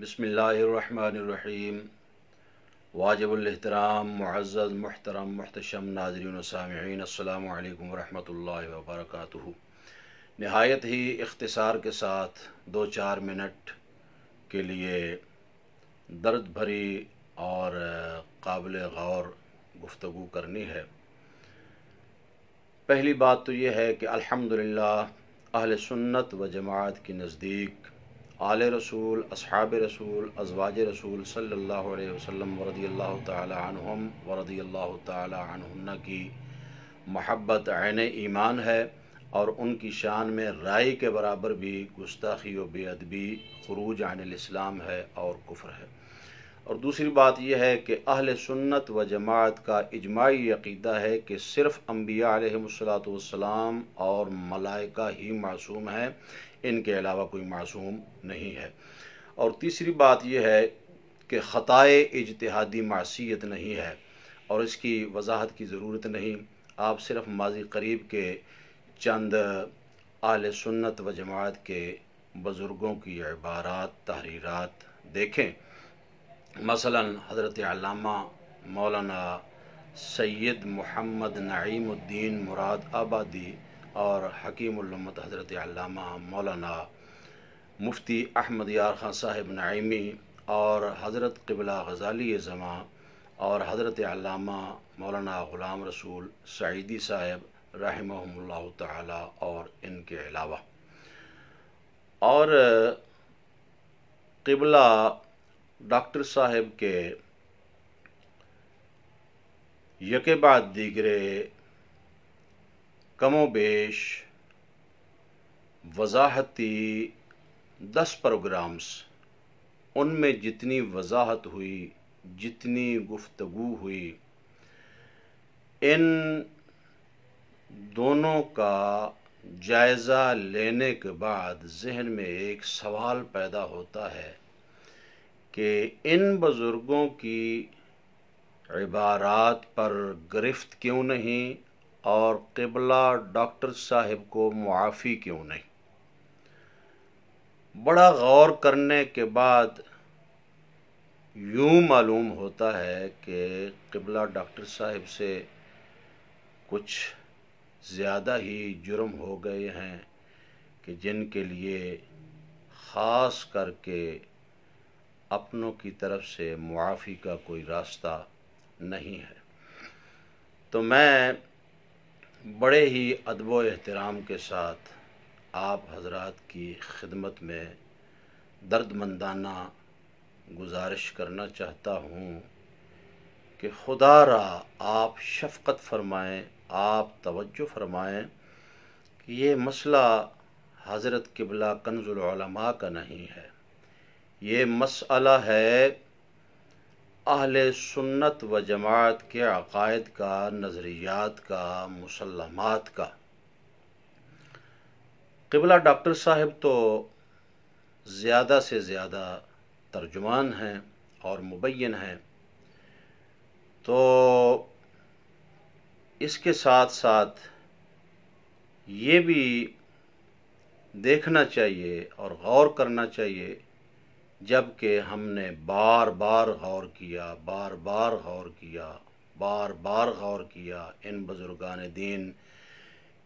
बसमीम वाजबुलहतराम मुआज़ महतरम महतशम नाजरन सामीन अल्लाम वरहमल वबरक नहायत ही इख्तसार के साथ दो चार मिनट के लिए दर्द भरी और काबिल गौर गुफ्तु करनी है पहली बात तो यह है कि अल्हम्दुलिल्लाह अहल सुन्नत व जमात के नज़दीक आल रसूल अब रसूल अजवाज रसूल सल्ला वसम वरदी अल्लाह तम वरदी अल्लाह तहन्ना की महब्बत आन ईमान है और उनकी शान में राय के बराबर भी गुस्ताखी व बेअदबी खरूज आन इस्लाम है और कुफ्र है और दूसरी बात यह है कि अहल सुन्नत व जमात का इजमाई अकीदा है कि सिर्फ़ अम्बिया आलतम और मलाइका ही मासूम है इनके अलावा कोई मासूम नहीं है और तीसरी बात यह है कि ख़ाए इजतहादी मासीत नहीं है और इसकी वजाहत की ज़रूरत नहीं आप सिर्फ़ माजी करीब के चंद आल सुन्नत व जमात के बुज़ुर्गों की इबारात तहरीरत देखें मसलन हज़रत मौलाना सैयद मोहम्मद नईमुद्दीन मुराद आबादी और हकीमत हज़रत मौलाना मुफ्ती अहमद यार ख़ान साहिब नईमी और हज़रत कबला गज़ाली ज़मां और हज़रत मौलाना ग़ुलाम रसूल सईदी साहेब रहमल्ला तर इनके अलावा और कबला डॉक्टर साहेब के यके बाद कमो कमोबेश वजाहती दस प्रोग्राम्स उनमें जितनी वजाहत हुई जितनी गुफ्तगु हुई इन दोनों का जायज़ा लेने के बाद जहन में एक सवाल पैदा होता है कि इन बुज़ुर्गों की इबारात पर गिरफ्त क्यों नहीं और किबला डॉक्टर साहब को मुआफ़ी क्यों नहीं बड़ा गौर करने के बाद यूँ मालूम होता है कि किबला डॉक्टर साहब से कुछ ज़्यादा ही जुर्म हो गए हैं कि जिनके लिए ख़ास करके अपनों की तरफ से मुआफ़ी का कोई रास्ता नहीं है तो मैं बड़े ही अदब एहतराम के साथ आप हजरात की खिदमत में दर्दमंदाना गुजारिश करना चाहता हूँ कि खुदा रहा आप शफकत फरमाएं आप तवज्जो फरमाएं कि ये मसला हज़रत किबला कन्जुलमा का नहीं है ये मसला है अहल सुन्नत व जमात के अकायद का नज़रियात का मुसलमात का किबला डॉक्टर साहब तो ज़्यादा से ज़्यादा तर्जुमान हैं और मुबैन हैं तो इसके साथ साथ ये भी देखना चाहिए और गौर करना चाहिए जबकि हमने बार बार गौर किया बार बार गौर किया बार बार गौर किया इन बुज़ुर्गान दीन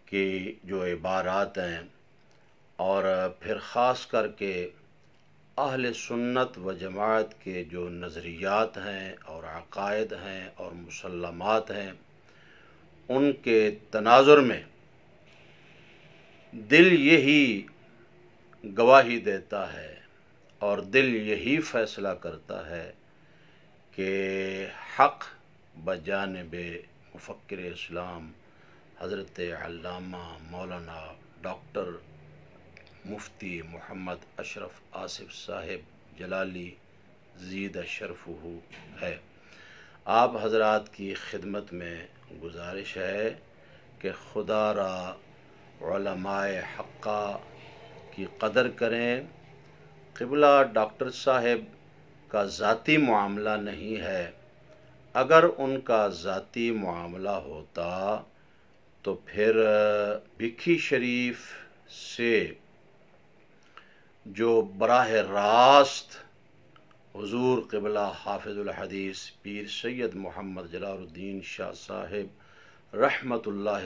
की जो इबारात हैं और फिर ख़ास करके अहल सुन्नत व जमात के जो नज़रियात हैं और अकायद हैं और मुसलमत हैं उनके तनाजुर में दिल यही गवाही देता है और दिल यही फैसला करता है कि हक बजानब मुफ़र इस्लाम हज़रत अल्लामा मौलाना डॉक्टर मुफ्ती मोहम्मद अशरफ आसिफ साहिब जलाली जीद अशरफ है आप हजरात की खिदमत में गुजारिश है कि खुदा रा हक़ा की कदर करें किबला डॉक्टर साहब का ज़ाती मामला नहीं है अगर उनका ज़ाती मामला होता तो फिर बिखी शरीफ से जो बराह रास्त हजूर हाफिज़ुल हदीस पीर सैद मोहम्मद जलालुद्दीन शाह साहिब रहमत ला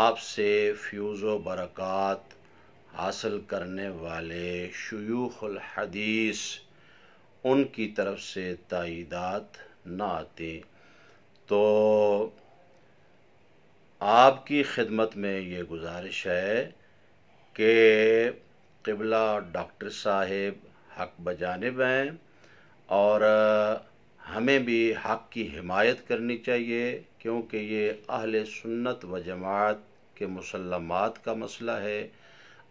आपसे फ्यूज़ बरक़ात हासिल करने वाले शयूखल हदीस उनकी तरफ से तइदात ना आती तो आपकी खिदमत में ये गुजारिश है कि किबला डॉक्टर साहेब हक बजानब हैं और हमें भी हक की हिमायत करनी चाहिए क्योंकि ये अहल सुन्नत व जमात के मुसलमात का मसला है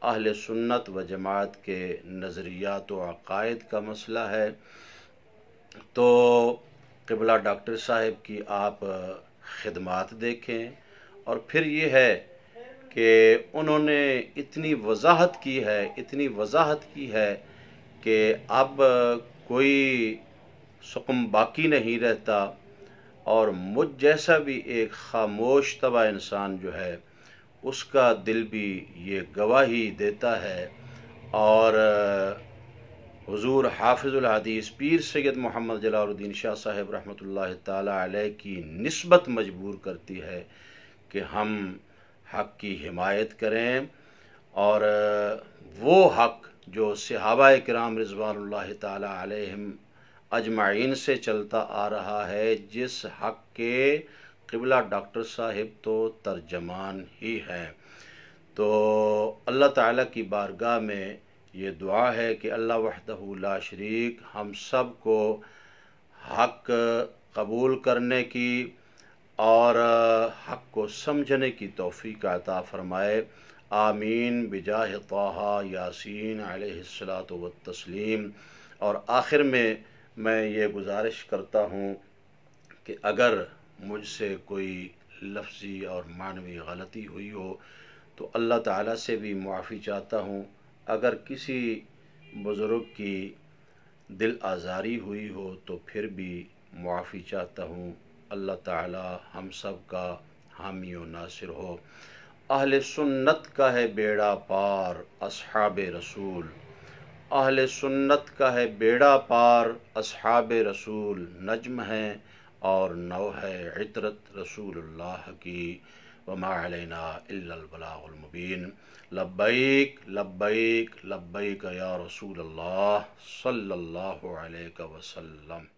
अहल सुन्नत व जमात के नज़रियात व अकायद का मसला है तो कबला डॉक्टर साहब की आप खदमात देखें और फिर ये है कि उन्होंने इतनी वजाहत की है इतनी वजाहत की है कि अब कोई सुकम बाकी नहीं रहता और मुझ जैसा भी एक खामोश तबा इंसान जो है उसका दिल भी ये गवाही देता है और हजूर हाफिज़ुलहदीस पीर सैद मोहम्मद जलालुद्दीन शाह साहब रहमत ताली की नस्बत मजबूर करती है कि हम हक़ की हिमायत करें और वो हक़ जो सहाबा कराम रिजवान तम अजमाइन से चलता आ रहा है जिस हक़ के किबला डॉक्टर साहब तो तर्जमान ही हैं तो अल्लाह ताला की बारगाह में ये दुआ है कि अल्लाह वहदहुल्ला शरीक हम सब को हक कबूल करने की और हक को समझने की तोफ़ी का अता फ़रमाए आमीन बिजाह तोहा यासीन आलत व तस्लीम और आखिर में मैं ये गुजारिश करता हूँ कि अगर मुझसे कोई लफ्ज़ी और मानवी गलती हुई हो तो अल्लाह ताला से भी माफ़ी चाहता हूँ अगर किसी बुज़ुर्ग की दिल आज़ारी हुई हो तो फिर भी माफ़ी चाहता हूँ अल्लाह ताला हम सब का हामी व नासिर हो अहल सुन्नत का है बेड़ा पार अब रसूल अहल सुन्नत का है बेड़ा पार अब रसूल नजम हैं और नौ है इतरत रसूलुल्लाह की वमालना इल्लाबलामबीन लब्बैक लब्बैक लब्बैक या रसूल सल्लल्लाहु अलैहि वसल्लम